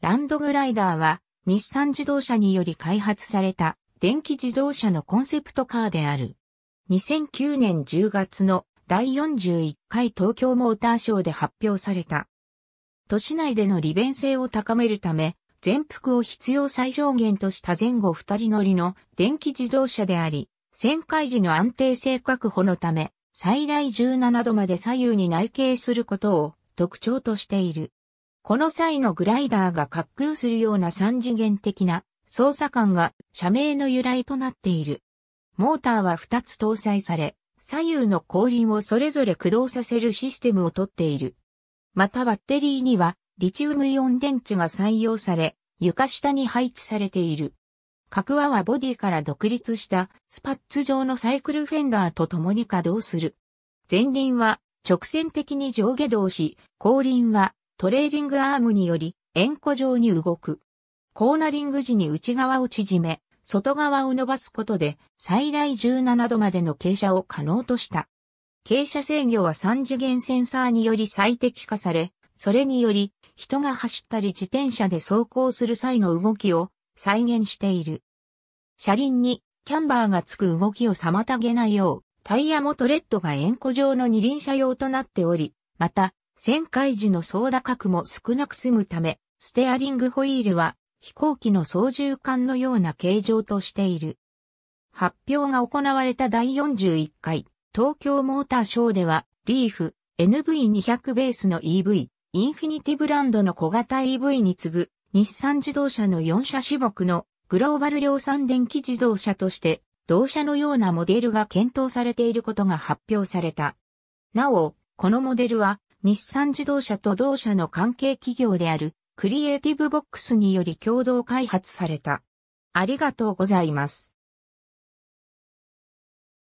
ランドグライダーは日産自動車により開発された電気自動車のコンセプトカーである。2009年10月の第41回東京モーターショーで発表された。都市内での利便性を高めるため、全幅を必要最小限とした前後二人乗りの電気自動車であり、旋回時の安定性確保のため、最大17度まで左右に内傾することを特徴としている。この際のグライダーが滑空するような三次元的な操作感が社名の由来となっている。モーターは2つ搭載され、左右の後輪をそれぞれ駆動させるシステムをとっている。またバッテリーにはリチウムイオン電池が採用され、床下に配置されている。各和はボディから独立したスパッツ状のサイクルフェンダーと共に稼働する。前輪は直線的に上下動し、後輪はトレーディングアームにより、円弧状に動く。コーナリング時に内側を縮め、外側を伸ばすことで最大17度までの傾斜を可能とした。傾斜制御は3次元センサーにより最適化され、それにより人が走ったり自転車で走行する際の動きを再現している。車輪にキャンバーがつく動きを妨げないよう、タイヤもトレッドが円弧状の二輪車用となっており、また、旋回時の操舵角も少なく済むため、ステアリングホイールは飛行機の操縦桿のような形状としている。発表が行われた第41回東京モーターショーでは、リーフ NV200 ベースの EV、インフィニティブランドの小型 EV に次ぐ、日産自動車の4車種目のグローバル量産電気自動車として、同社のようなモデルが検討されていることが発表された。なお、このモデルは日産自動車と同社の関係企業であるクリエイティブボックスにより共同開発された。ありがとうございます。